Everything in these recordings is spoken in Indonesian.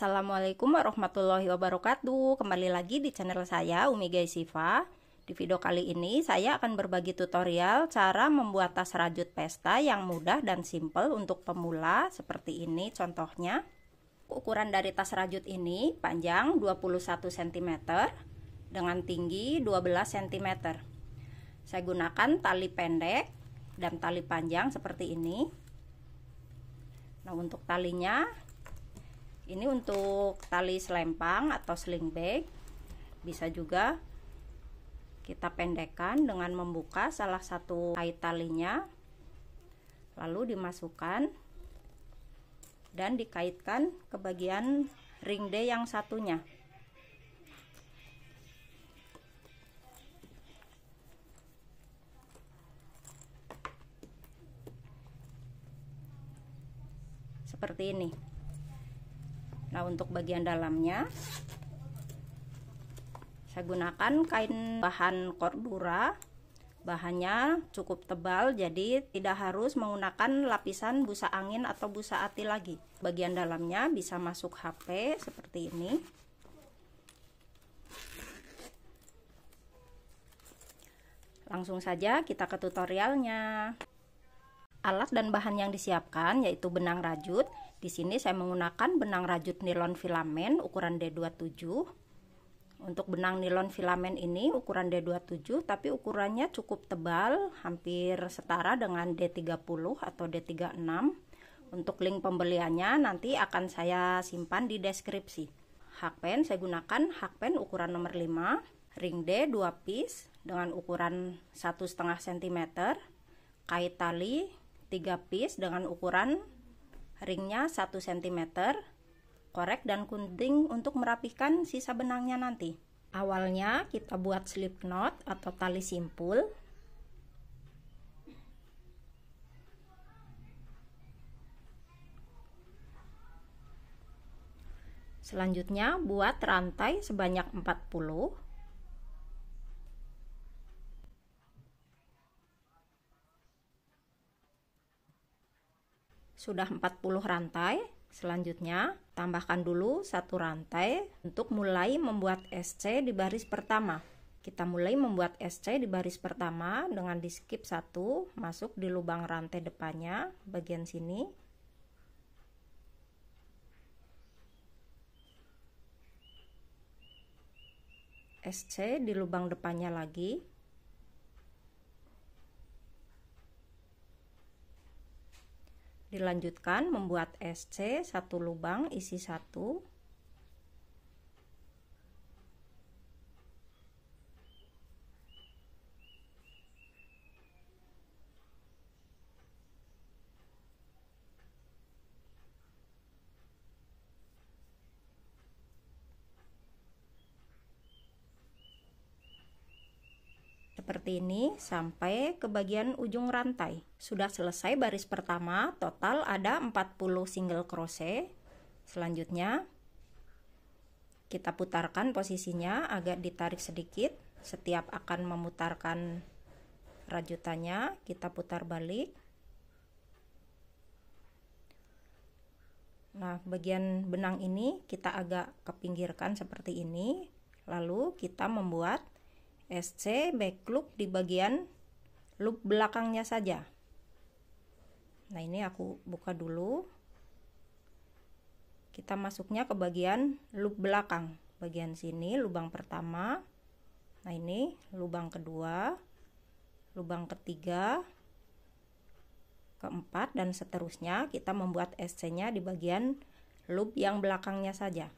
Assalamualaikum warahmatullahi wabarakatuh Kembali lagi di channel saya Umi Siva Di video kali ini saya akan berbagi tutorial Cara membuat tas rajut pesta yang mudah dan simple untuk pemula Seperti ini contohnya Ukuran dari tas rajut ini panjang 21 cm Dengan tinggi 12 cm Saya gunakan tali pendek dan tali panjang seperti ini Nah untuk talinya ini untuk tali selempang atau sling bag bisa juga kita pendekkan dengan membuka salah satu kait talinya lalu dimasukkan dan dikaitkan ke bagian ring D yang satunya seperti ini Nah untuk bagian dalamnya saya gunakan kain bahan cordura bahannya cukup tebal jadi tidak harus menggunakan lapisan busa angin atau busa ati lagi bagian dalamnya bisa masuk HP seperti ini langsung saja kita ke tutorialnya alat dan bahan yang disiapkan yaitu benang rajut di sini saya menggunakan benang rajut nilon filamen ukuran D27. Untuk benang nilon filamen ini ukuran D27 tapi ukurannya cukup tebal, hampir setara dengan D30 atau D36. Untuk link pembeliannya nanti akan saya simpan di deskripsi. Hakpen saya gunakan hakpen ukuran nomor 5, ring D 2 piece dengan ukuran 1,5 cm, kait tali 3 piece dengan ukuran Ringnya 1 cm. Korek dan gunting untuk merapikan sisa benangnya nanti. Awalnya kita buat slip knot atau tali simpul. Selanjutnya buat rantai sebanyak 40. sudah 40 rantai. Selanjutnya, tambahkan dulu satu rantai untuk mulai membuat SC di baris pertama. Kita mulai membuat SC di baris pertama dengan di skip satu masuk di lubang rantai depannya bagian sini. SC di lubang depannya lagi. dilanjutkan membuat SC satu lubang isi satu seperti ini sampai ke bagian ujung rantai. Sudah selesai baris pertama, total ada 40 single crochet. Selanjutnya kita putarkan posisinya agak ditarik sedikit. Setiap akan memutarkan rajutannya, kita putar balik. Nah, bagian benang ini kita agak kepinggirkan seperti ini. Lalu kita membuat SC back loop di bagian loop belakangnya saja nah ini aku buka dulu kita masuknya ke bagian loop belakang bagian sini lubang pertama nah ini lubang kedua lubang ketiga keempat dan seterusnya kita membuat SC nya di bagian loop yang belakangnya saja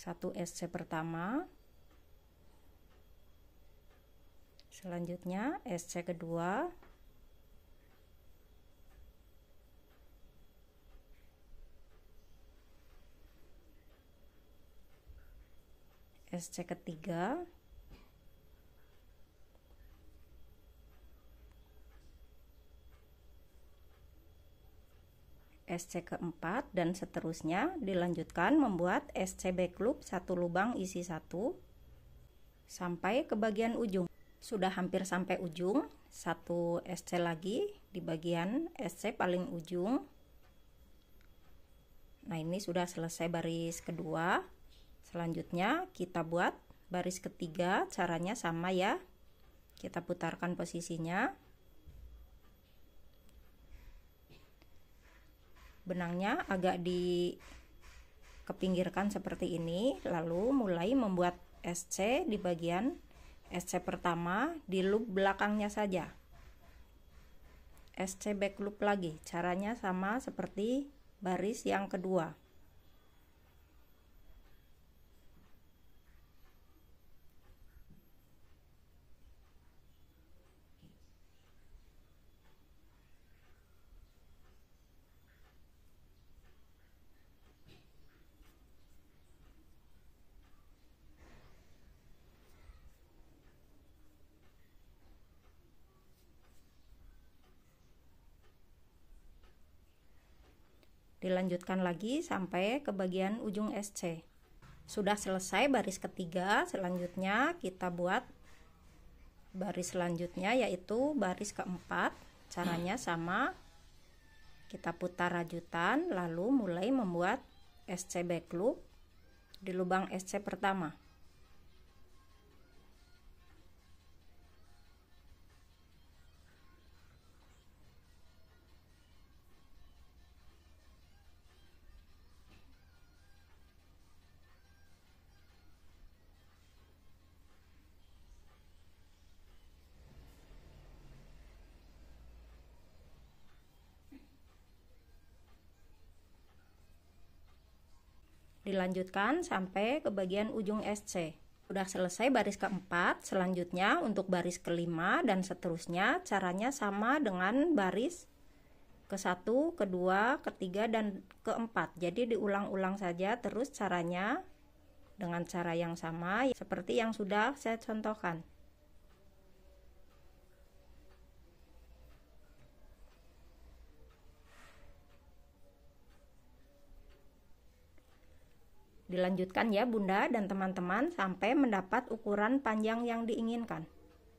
1 SC pertama selanjutnya SC kedua SC ketiga SC keempat dan seterusnya dilanjutkan membuat SC back loop satu lubang isi satu sampai ke bagian ujung. Sudah hampir sampai ujung, satu SC lagi di bagian SC paling ujung. Nah, ini sudah selesai baris kedua. Selanjutnya kita buat baris ketiga, caranya sama ya. Kita putarkan posisinya. benangnya agak di kepinggirkan seperti ini lalu mulai membuat SC di bagian SC pertama di loop belakangnya saja SC back loop lagi caranya sama seperti baris yang kedua Dilanjutkan lagi sampai ke bagian ujung SC. Sudah selesai baris ketiga, selanjutnya kita buat baris selanjutnya yaitu baris keempat. Caranya sama. Kita putar rajutan lalu mulai membuat SC back loop di lubang SC pertama. Dilanjutkan sampai ke bagian ujung SC. sudah selesai baris keempat, selanjutnya untuk baris kelima dan seterusnya caranya sama dengan baris ke satu, kedua, ketiga, dan keempat. Jadi diulang-ulang saja terus caranya dengan cara yang sama seperti yang sudah saya contohkan. Dilanjutkan ya Bunda dan teman-teman sampai mendapat ukuran panjang yang diinginkan.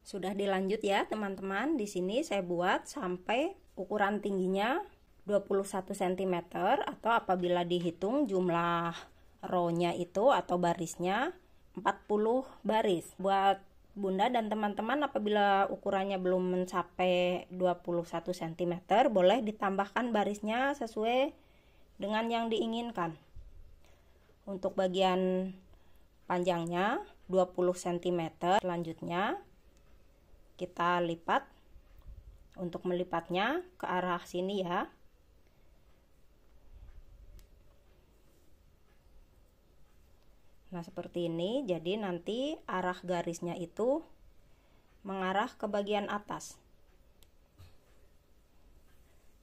Sudah dilanjut ya teman-teman. Di sini saya buat sampai ukuran tingginya 21 cm atau apabila dihitung jumlah row-nya itu atau barisnya 40 baris. Buat Bunda dan teman-teman apabila ukurannya belum mencapai 21 cm boleh ditambahkan barisnya sesuai dengan yang diinginkan untuk bagian panjangnya 20 cm selanjutnya kita lipat untuk melipatnya ke arah sini ya nah seperti ini jadi nanti arah garisnya itu mengarah ke bagian atas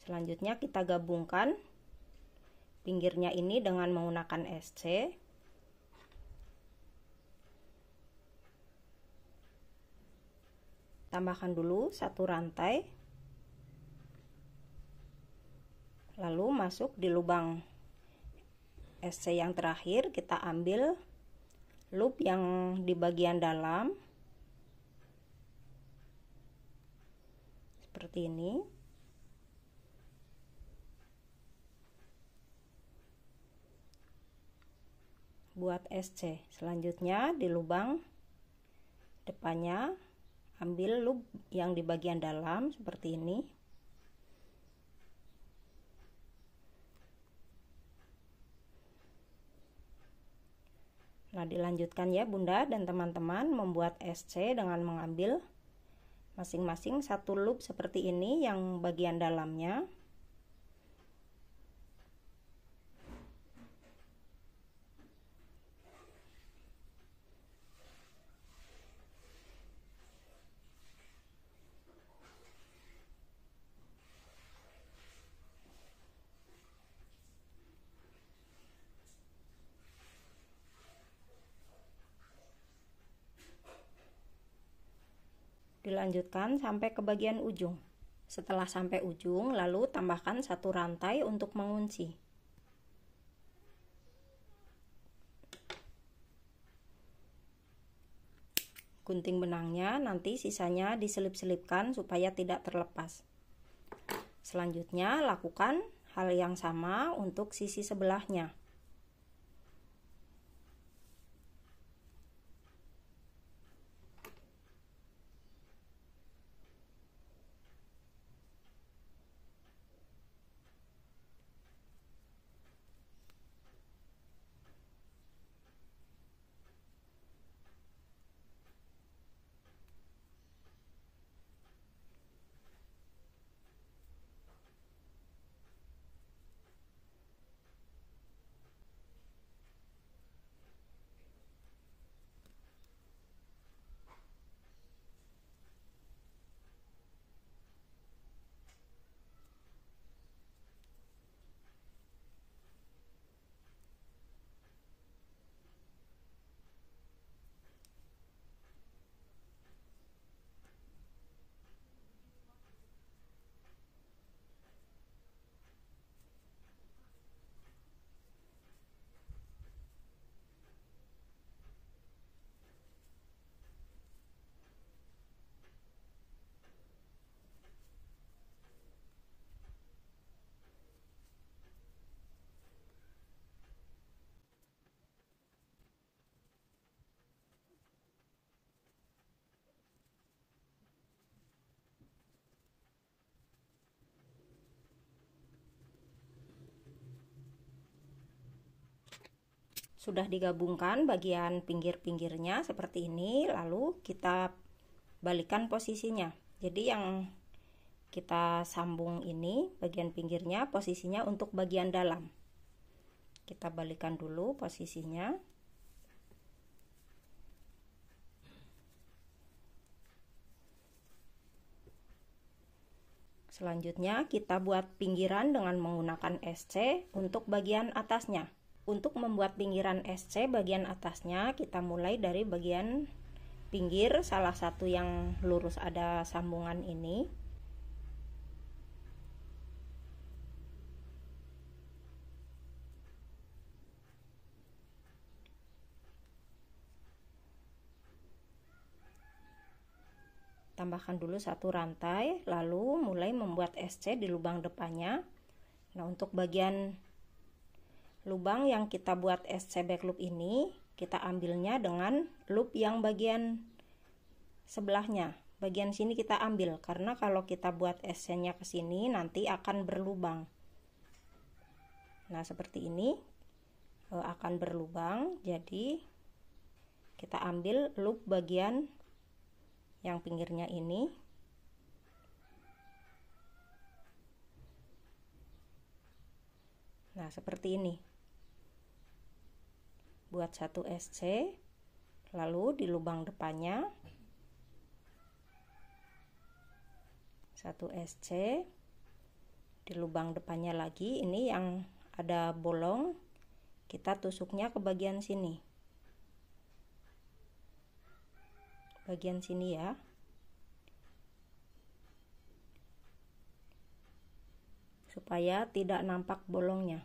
selanjutnya kita gabungkan pinggirnya ini dengan menggunakan SC tambahkan dulu satu rantai lalu masuk di lubang SC yang terakhir kita ambil loop yang di bagian dalam seperti ini buat SC selanjutnya di lubang depannya ambil lub yang di bagian dalam seperti ini Nah, dilanjutkan ya Bunda dan teman-teman membuat SC dengan mengambil masing-masing satu loop seperti ini yang bagian dalamnya Dilanjutkan sampai ke bagian ujung. Setelah sampai ujung, lalu tambahkan satu rantai untuk mengunci. Gunting benangnya nanti sisanya diselip-selipkan supaya tidak terlepas. Selanjutnya, lakukan hal yang sama untuk sisi sebelahnya. sudah digabungkan bagian pinggir-pinggirnya seperti ini lalu kita balikan posisinya jadi yang kita sambung ini bagian pinggirnya posisinya untuk bagian dalam kita balikan dulu posisinya Selanjutnya kita buat pinggiran dengan menggunakan SC untuk bagian atasnya. Untuk membuat pinggiran SC bagian atasnya kita mulai dari bagian pinggir salah satu yang lurus ada sambungan ini. tambahkan dulu satu rantai lalu mulai membuat SC di lubang depannya nah untuk bagian lubang yang kita buat SC back loop ini kita ambilnya dengan loop yang bagian sebelahnya bagian sini kita ambil karena kalau kita buat SC-nya ke sini nanti akan berlubang nah seperti ini e, akan berlubang jadi kita ambil loop bagian yang pinggirnya ini nah seperti ini buat satu SC lalu di lubang depannya satu SC di lubang depannya lagi ini yang ada bolong kita tusuknya ke bagian sini bagian sini ya supaya tidak nampak bolongnya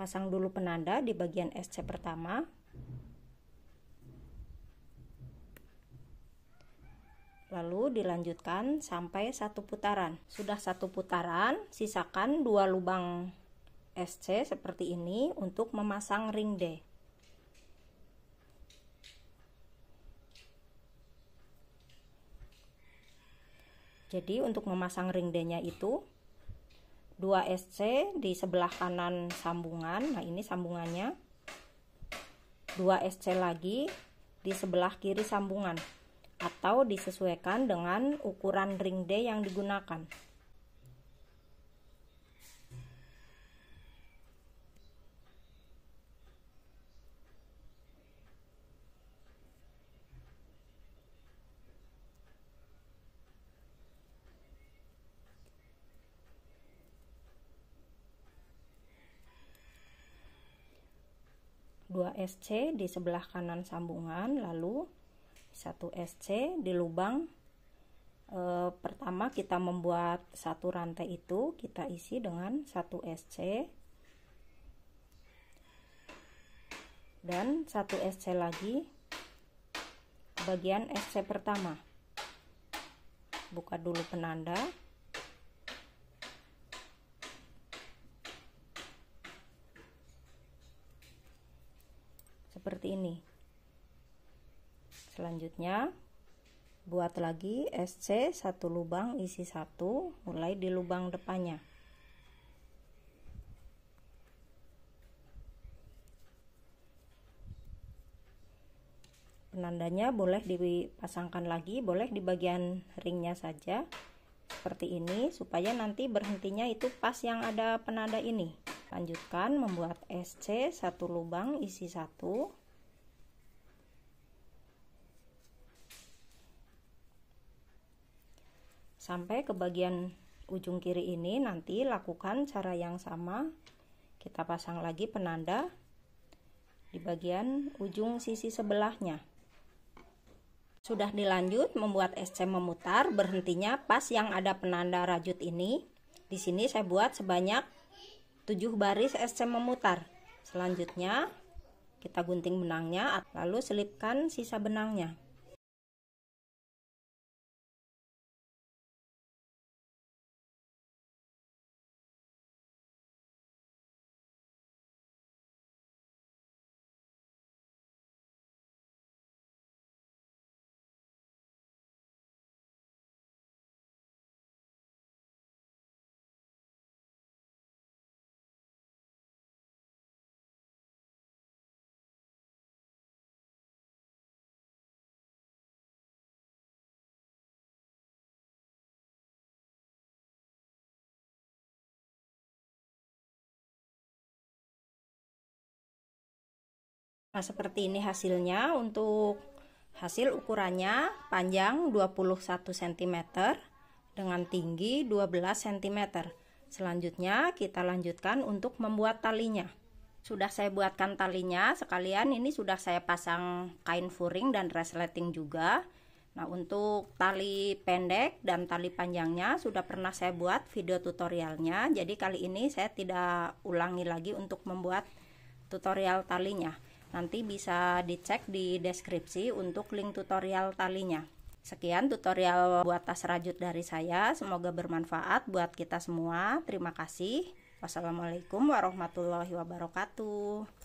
Pasang dulu penanda di bagian SC pertama. Lalu dilanjutkan sampai satu putaran. Sudah satu putaran, sisakan dua lubang SC seperti ini untuk memasang ring D. Jadi untuk memasang ring D-nya itu 2 SC di sebelah kanan sambungan nah ini sambungannya 2 SC lagi di sebelah kiri sambungan atau disesuaikan dengan ukuran ring D yang digunakan SC di sebelah kanan sambungan lalu 1 SC di lubang e, pertama kita membuat satu rantai itu kita isi dengan 1 SC dan 1 SC lagi bagian SC pertama buka dulu penanda seperti ini selanjutnya buat lagi SC satu lubang isi satu mulai di lubang depannya penandanya boleh dipasangkan lagi boleh di bagian ringnya saja seperti ini supaya nanti berhentinya itu pas yang ada penanda ini lanjutkan membuat SC satu lubang isi satu sampai ke bagian ujung kiri ini nanti lakukan cara yang sama kita pasang lagi penanda di bagian ujung sisi sebelahnya sudah dilanjut membuat SC memutar berhentinya pas yang ada penanda rajut ini di sini saya buat sebanyak 7 baris SC memutar selanjutnya kita gunting benangnya lalu selipkan sisa benangnya Nah, seperti ini hasilnya untuk hasil ukurannya panjang 21 cm dengan tinggi 12 cm. Selanjutnya kita lanjutkan untuk membuat talinya. Sudah saya buatkan talinya, sekalian ini sudah saya pasang kain furing dan resleting juga. Nah, untuk tali pendek dan tali panjangnya sudah pernah saya buat video tutorialnya. Jadi kali ini saya tidak ulangi lagi untuk membuat tutorial talinya. Nanti bisa dicek di deskripsi untuk link tutorial talinya. Sekian tutorial buat tas rajut dari saya. Semoga bermanfaat buat kita semua. Terima kasih. Wassalamualaikum warahmatullahi wabarakatuh.